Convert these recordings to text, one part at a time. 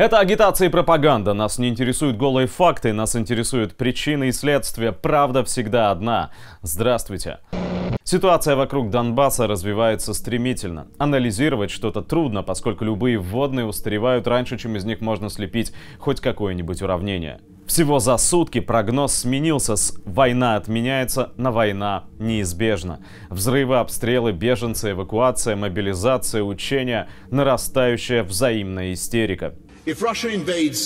Это агитация и пропаганда. Нас не интересуют голые факты, нас интересуют причины и следствия. Правда всегда одна. Здравствуйте. Ситуация вокруг Донбасса развивается стремительно. Анализировать что-то трудно, поскольку любые вводные устаревают раньше, чем из них можно слепить хоть какое-нибудь уравнение. Всего за сутки прогноз сменился с «война отменяется» на «война неизбежна». Взрывы, обстрелы, беженцы, эвакуация, мобилизация, учения, нарастающая взаимная истерика.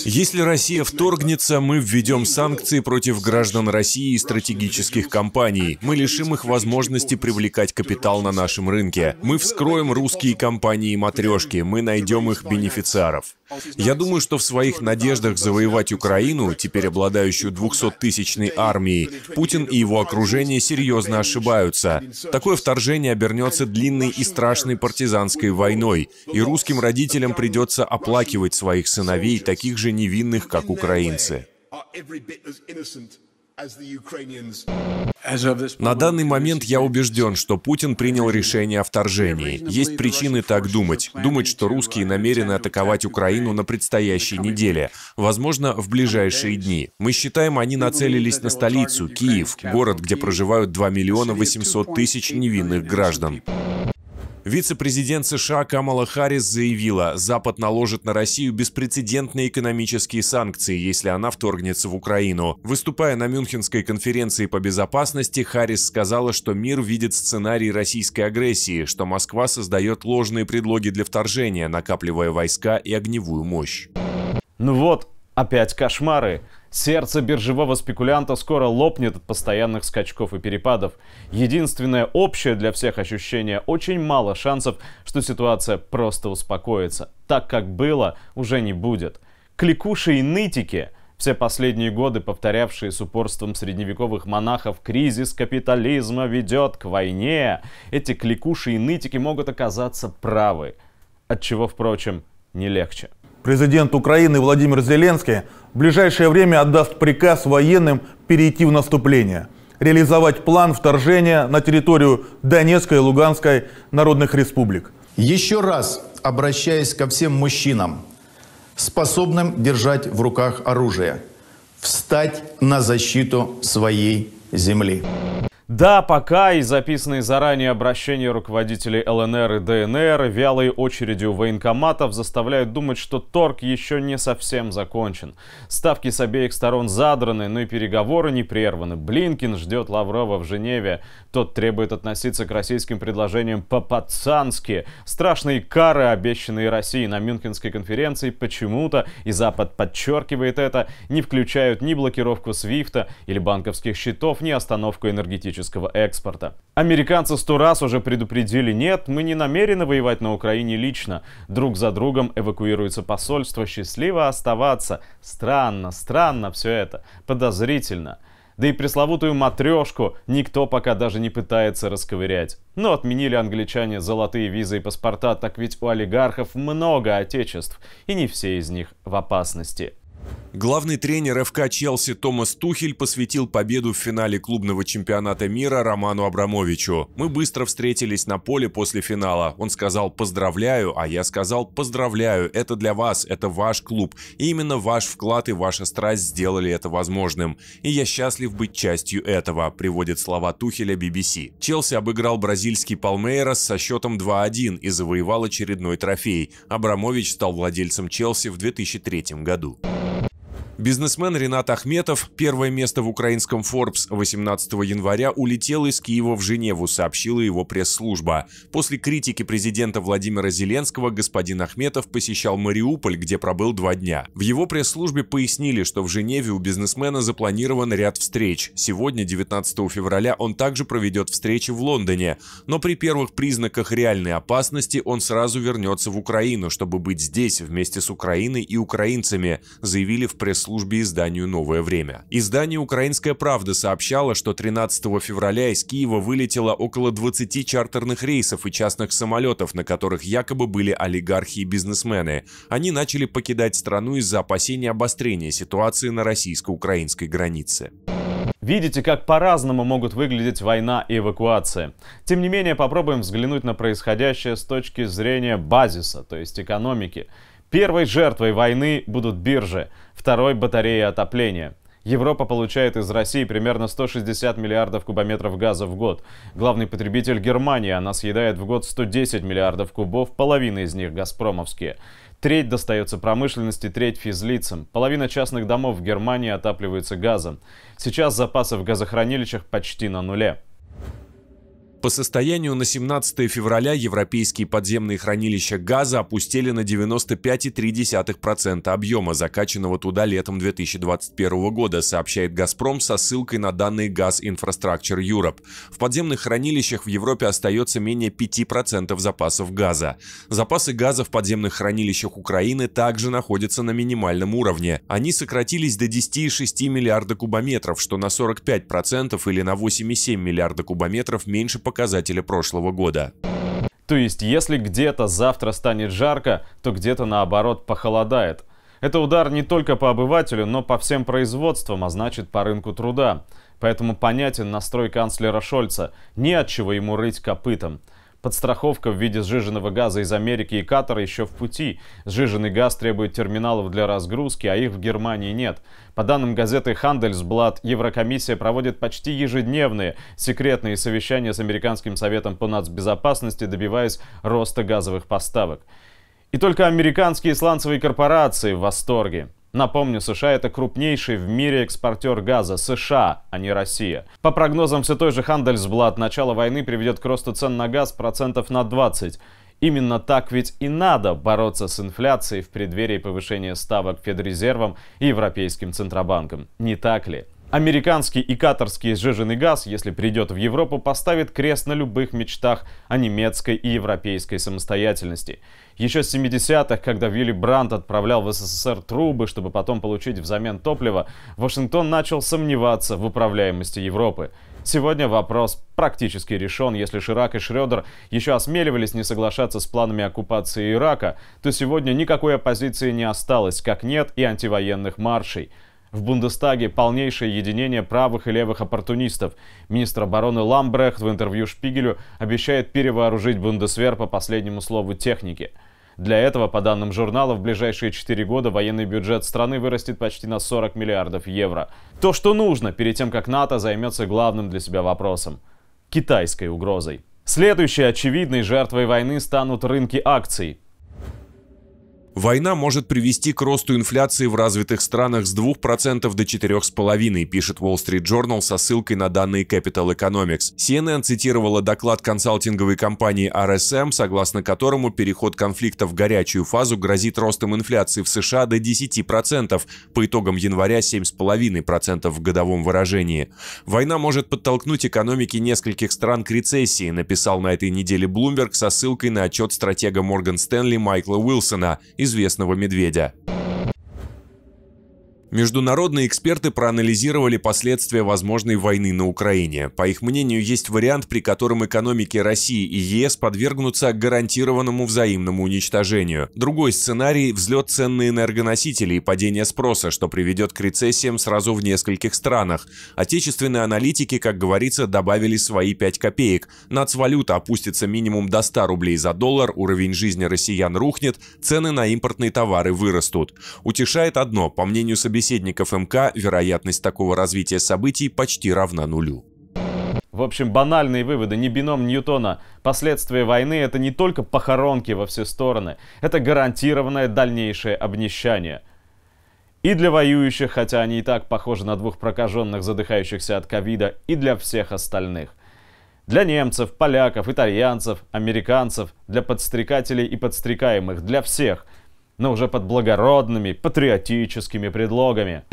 Если Россия вторгнется, мы введем санкции против граждан России и стратегических компаний. Мы лишим их возможности привлекать капитал на нашем рынке. Мы вскроем русские компании и матрешки, мы найдем их бенефициаров. Я думаю, что в своих надеждах завоевать Украину, теперь обладающую 200-тысячной армией, Путин и его окружение серьезно ошибаются. Такое вторжение обернется длинной и страшной партизанской войной, и русским родителям придется оплакивать своих сыновей, таких же невинных, как украинцы. На данный момент я убежден, что Путин принял решение о вторжении. Есть причины так думать. Думать, что русские намерены атаковать Украину на предстоящей неделе. Возможно, в ближайшие дни. Мы считаем, они нацелились на столицу, Киев, город, где проживают 2 миллиона 800 тысяч невинных граждан. Вице-президент США Камала Харрис заявила, Запад наложит на Россию беспрецедентные экономические санкции, если она вторгнется в Украину. Выступая на Мюнхенской конференции по безопасности, Харрис сказала, что мир видит сценарий российской агрессии, что Москва создает ложные предлоги для вторжения, накапливая войска и огневую мощь. Ну вот, Опять кошмары. Сердце биржевого спекулянта скоро лопнет от постоянных скачков и перепадов. Единственное общее для всех ощущение – очень мало шансов, что ситуация просто успокоится. Так как было, уже не будет. Кликуши и нытики – все последние годы повторявшие с упорством средневековых монахов кризис капитализма ведет к войне, эти кликуши и нытики могут оказаться правы. Отчего, впрочем, не легче. Президент Украины Владимир Зеленский в ближайшее время отдаст приказ военным перейти в наступление, реализовать план вторжения на территорию Донецкой и Луганской народных республик. Еще раз обращаясь ко всем мужчинам, способным держать в руках оружие, встать на защиту своей земли. Да, пока и записанные заранее обращения руководителей ЛНР и ДНР, вялые очереди у военкоматов заставляют думать, что торг еще не совсем закончен. Ставки с обеих сторон задраны, но и переговоры не прерваны. Блинкин ждет Лаврова в Женеве. Тот требует относиться к российским предложениям по-пацански. Страшные кары, обещанные России на Мюнхенской конференции, почему-то, и Запад подчеркивает это, не включают ни блокировку Свифта или банковских счетов, ни остановку энергетических человеческого экспорта. Американцы сто раз уже предупредили «нет, мы не намерены воевать на Украине лично». Друг за другом эвакуируется посольство, счастливо оставаться. Странно, странно все это, подозрительно. Да и пресловутую матрешку никто пока даже не пытается расковырять. Но ну, отменили англичане золотые визы и паспорта, так ведь у олигархов много отечеств, и не все из них в опасности. Главный тренер ФК Челси Томас Тухель посвятил победу в финале клубного чемпионата мира Роману Абрамовичу. «Мы быстро встретились на поле после финала. Он сказал «поздравляю», а я сказал «поздравляю, это для вас, это ваш клуб. И именно ваш вклад и ваша страсть сделали это возможным. И я счастлив быть частью этого», — приводит слова Тухеля BBC. Челси обыграл бразильский Палмейрос со счетом 2-1 и завоевал очередной трофей. Абрамович стал владельцем Челси в 2003 году. Бизнесмен Ренат Ахметов, первое место в украинском Forbes 18 января, улетел из Киева в Женеву, сообщила его пресс-служба. После критики президента Владимира Зеленского господин Ахметов посещал Мариуполь, где пробыл два дня. В его пресс-службе пояснили, что в Женеве у бизнесмена запланирован ряд встреч. Сегодня, 19 февраля, он также проведет встречи в Лондоне. Но при первых признаках реальной опасности он сразу вернется в Украину, чтобы быть здесь вместе с Украиной и украинцами, заявили в пресс службе изданию «Новое время». Издание «Украинская правда» сообщало, что 13 февраля из Киева вылетело около 20 чартерных рейсов и частных самолетов, на которых якобы были олигархи и бизнесмены. Они начали покидать страну из-за опасения обострения ситуации на российско-украинской границе. Видите, как по-разному могут выглядеть война и эвакуация. Тем не менее, попробуем взглянуть на происходящее с точки зрения базиса, то есть экономики. Первой жертвой войны будут биржи, второй — батареи отопления. Европа получает из России примерно 160 миллиардов кубометров газа в год. Главный потребитель — Германия. Она съедает в год 110 миллиардов кубов, половина из них — газпромовские. Треть достается промышленности, треть физлицам. Половина частных домов в Германии отапливается газом. Сейчас запасы в газохранилищах почти на нуле. По состоянию на 17 февраля европейские подземные хранилища газа опустили на 95,3% объема, закачанного туда летом 2021 года, сообщает «Газпром» со ссылкой на данные «Газ Infrastructure Europe». В подземных хранилищах в Европе остается менее 5% запасов газа. Запасы газа в подземных хранилищах Украины также находятся на минимальном уровне. Они сократились до 10,6 миллиарда кубометров, что на 45% или на 8,7 миллиарда кубометров меньше по показателя прошлого года. То есть, если где-то завтра станет жарко, то где-то наоборот похолодает. Это удар не только по обывателю, но по всем производствам, а значит по рынку труда. Поэтому понятен настрой канцлера Шольца. Не от чего ему рыть копытом. Подстраховка в виде сжиженного газа из Америки и Катара еще в пути. Сжиженный газ требует терминалов для разгрузки, а их в Германии нет. По данным газеты Handelsblatt, Еврокомиссия проводит почти ежедневные секретные совещания с Американским советом по нацбезопасности, добиваясь роста газовых поставок. И только американские сланцевые корпорации в восторге. Напомню, США это крупнейший в мире экспортер газа США, а не Россия. По прогнозам все той же Handelsblatt, начало войны приведет к росту цен на газ процентов на 20. Именно так ведь и надо бороться с инфляцией в преддверии повышения ставок Федрезервом и Европейским Центробанком. Не так ли? Американский и катарский сжиженный газ, если придет в Европу, поставит крест на любых мечтах о немецкой и европейской самостоятельности. Еще с 70-х, когда Вилли Брандт отправлял в СССР трубы, чтобы потом получить взамен топливо, Вашингтон начал сомневаться в управляемости Европы. Сегодня вопрос практически решен. Если Ширак и Шредер еще осмеливались не соглашаться с планами оккупации Ирака, то сегодня никакой оппозиции не осталось, как нет и антивоенных маршей. В Бундестаге полнейшее единение правых и левых оппортунистов. Министр обороны Ламбрехт в интервью Шпигелю обещает перевооружить Бундесвер по последнему слову техники. Для этого, по данным журнала, в ближайшие 4 года военный бюджет страны вырастет почти на 40 миллиардов евро. То, что нужно перед тем, как НАТО займется главным для себя вопросом – китайской угрозой. Следующей очевидной жертвой войны станут рынки акций. Война может привести к росту инфляции в развитых странах с 2% до 4,5%, пишет Wall Street Journal со ссылкой на данные Capital Economics. CNN цитировала доклад консалтинговой компании RSM, согласно которому переход конфликта в горячую фазу грозит ростом инфляции в США до 10%, по итогам января 7,5% в годовом выражении. Война может подтолкнуть экономики нескольких стран к рецессии, написал на этой неделе Bloomberg со ссылкой на отчет стратега Морган Стэнли Майкла Уилсона известного медведя. Международные эксперты проанализировали последствия возможной войны на Украине. По их мнению, есть вариант, при котором экономики России и ЕС подвергнутся гарантированному взаимному уничтожению. Другой сценарий – взлет цен на энергоносители и падение спроса, что приведет к рецессиям сразу в нескольких странах. Отечественные аналитики, как говорится, добавили свои 5 копеек. Нацвалюта опустится минимум до 100 рублей за доллар, уровень жизни россиян рухнет, цены на импортные товары вырастут. Утешает одно, по мнению собеседников, собеседников МК вероятность такого развития событий почти равна нулю. В общем, банальные выводы, не бином Ньютона. Последствия войны — это не только похоронки во все стороны, это гарантированное дальнейшее обнищание. И для воюющих, хотя они и так похожи на двух прокаженных, задыхающихся от ковида, и для всех остальных. Для немцев, поляков, итальянцев, американцев, для подстрекателей и подстрекаемых, для всех — но уже под благородными патриотическими предлогами.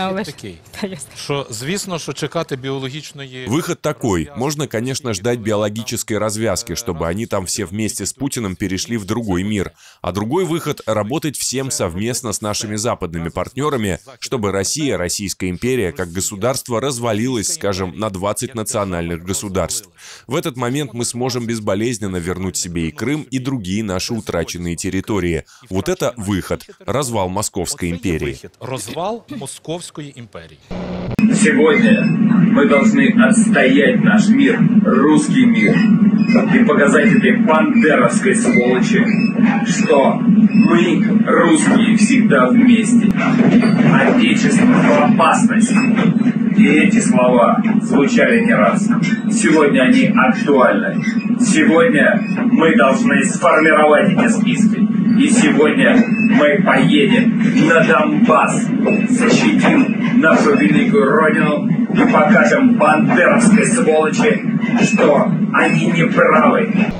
Що, а звісно, що чекати биологичной... Выход такой. Можно, конечно, ждать биологической развязки, чтобы они там все вместе с Путиным перешли в другой мир. А другой выход — работать всем совместно с нашими западными партнерами, чтобы Россия, Российская империя, как государство развалилась, скажем, на 20 национальных государств. В этот момент мы сможем безболезненно вернуть себе и Крым, и другие наши утраченные территории. Вот это выход выход – развал Московской империи. Развал Московской империи. Сегодня мы должны отстоять наш мир, русский мир, и показать этой пандеровской сволочи, что мы, русские, всегда вместе. Отечество в опасности. И эти слова звучали не раз. Сегодня они актуальны. Сегодня мы должны сформировать эти списки. И сегодня мы поедем на Донбасс, защитим нашу великую родину и покажем бандеровской сволочи, что они не правы.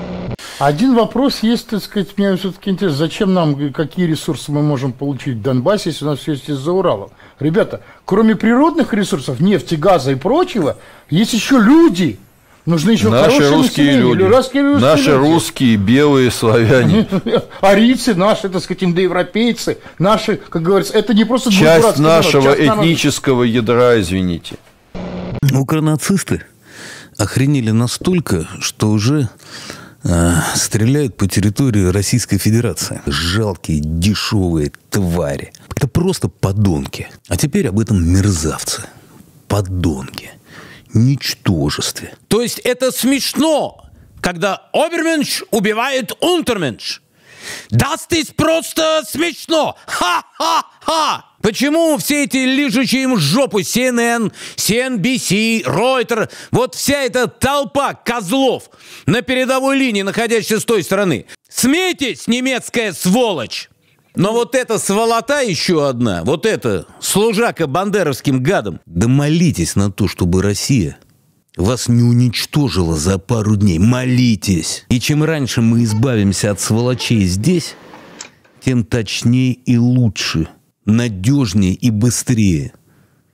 Один вопрос есть, так сказать, мне все-таки интересно, зачем нам, какие ресурсы мы можем получить в Донбассе, если у нас все есть из-за Урала? Ребята, кроме природных ресурсов, нефти, газа и прочего, есть еще люди – Нужны еще наши русские люди, русские, наши люди. русские белые славяне, арийцы наши, так сказать, индоевропейцы, наши, как говорится, это не просто часть нашего народ, часть этнического народа. ядра, извините. Укранацисты охренели настолько, что уже э, стреляют по территории Российской Федерации. Жалкие, дешевые твари. Это просто подонки. А теперь об этом мерзавцы. Подонки ничтожестве. То есть это смешно, когда Оберменш убивает Унтерменш. Даст просто смешно. Ха-ха-ха! Почему все эти лижущие им жопу CNN, CNBC, Ройтер, вот вся эта толпа козлов на передовой линии, находящаяся с той стороны? Смейтесь, немецкая сволочь! Но вот эта сволота еще одна, вот эта, служака бандеровским гадом. Да молитесь на то, чтобы Россия вас не уничтожила за пару дней. Молитесь! И чем раньше мы избавимся от сволочей здесь, тем точнее и лучше, надежнее и быстрее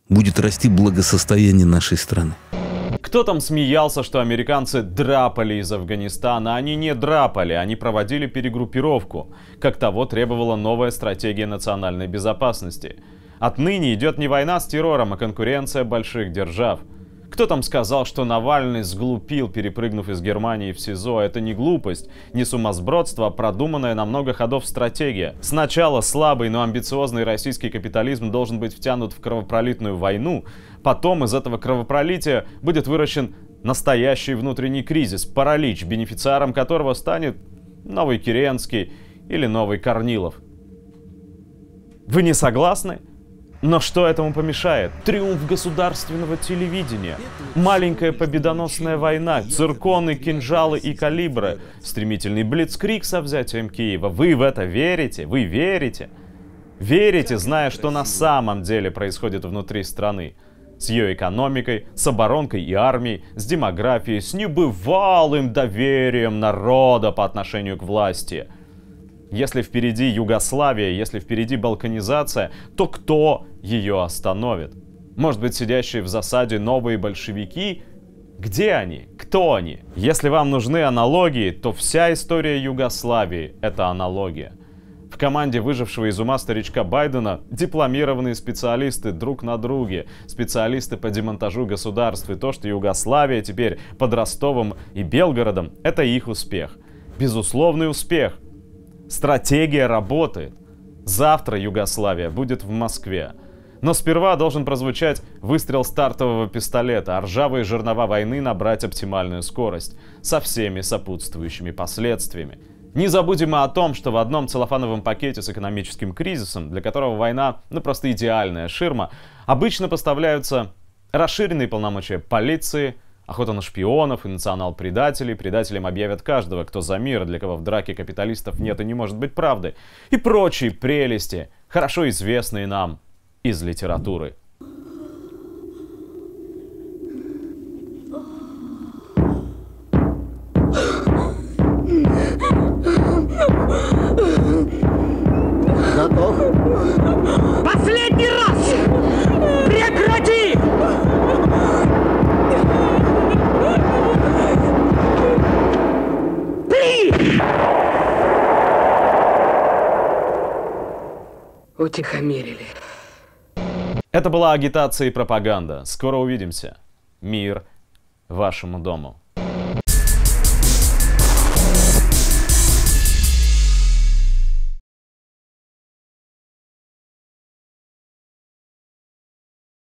будет расти благосостояние нашей страны. Кто там смеялся, что американцы драпали из Афганистана? Они не драпали, они проводили перегруппировку, как того требовала новая стратегия национальной безопасности. Отныне идет не война с террором, а конкуренция больших держав – кто там сказал, что Навальный сглупил, перепрыгнув из Германии в СИЗО? Это не глупость, не сумасбродство, а продуманная на много ходов стратегия. Сначала слабый, но амбициозный российский капитализм должен быть втянут в кровопролитную войну, потом из этого кровопролития будет выращен настоящий внутренний кризис, паралич, бенефициаром которого станет новый Керенский или новый Корнилов. Вы не согласны? Но что этому помешает? Триумф государственного телевидения, маленькая победоносная война, цирконы, кинжалы и калибры, стремительный блицкрик со взятием Киева. Вы в это верите? Вы верите? Верите, зная, что на самом деле происходит внутри страны? С ее экономикой, с оборонкой и армией, с демографией, с небывалым доверием народа по отношению к власти – если впереди Югославия, если впереди балканизация, то кто ее остановит. Может быть, сидящие в засаде новые большевики? Где они? Кто они? Если вам нужны аналогии, то вся история Югославии — это аналогия. В команде выжившего из ума старичка Байдена дипломированные специалисты друг на друге, специалисты по демонтажу государств и то, что Югославия теперь под Ростовом и Белгородом, это их успех. Безусловный успех. Стратегия работает. Завтра Югославия будет в Москве. Но сперва должен прозвучать выстрел стартового пистолета, а ржавые жернова войны набрать оптимальную скорость, со всеми сопутствующими последствиями. Не забудем и о том, что в одном целлофановом пакете с экономическим кризисом, для которого война ну просто идеальная ширма, обычно поставляются расширенные полномочия полиции, охота на шпионов и национал-предателей. Предателям объявят каждого, кто за мир, для кого в драке капиталистов нет и не может быть правды. И прочие прелести, хорошо известные нам из литературы. Последний раз! Прекрати! Ты! Утихомирили. Это была агитация и пропаганда. Скоро увидимся. Мир вашему дому.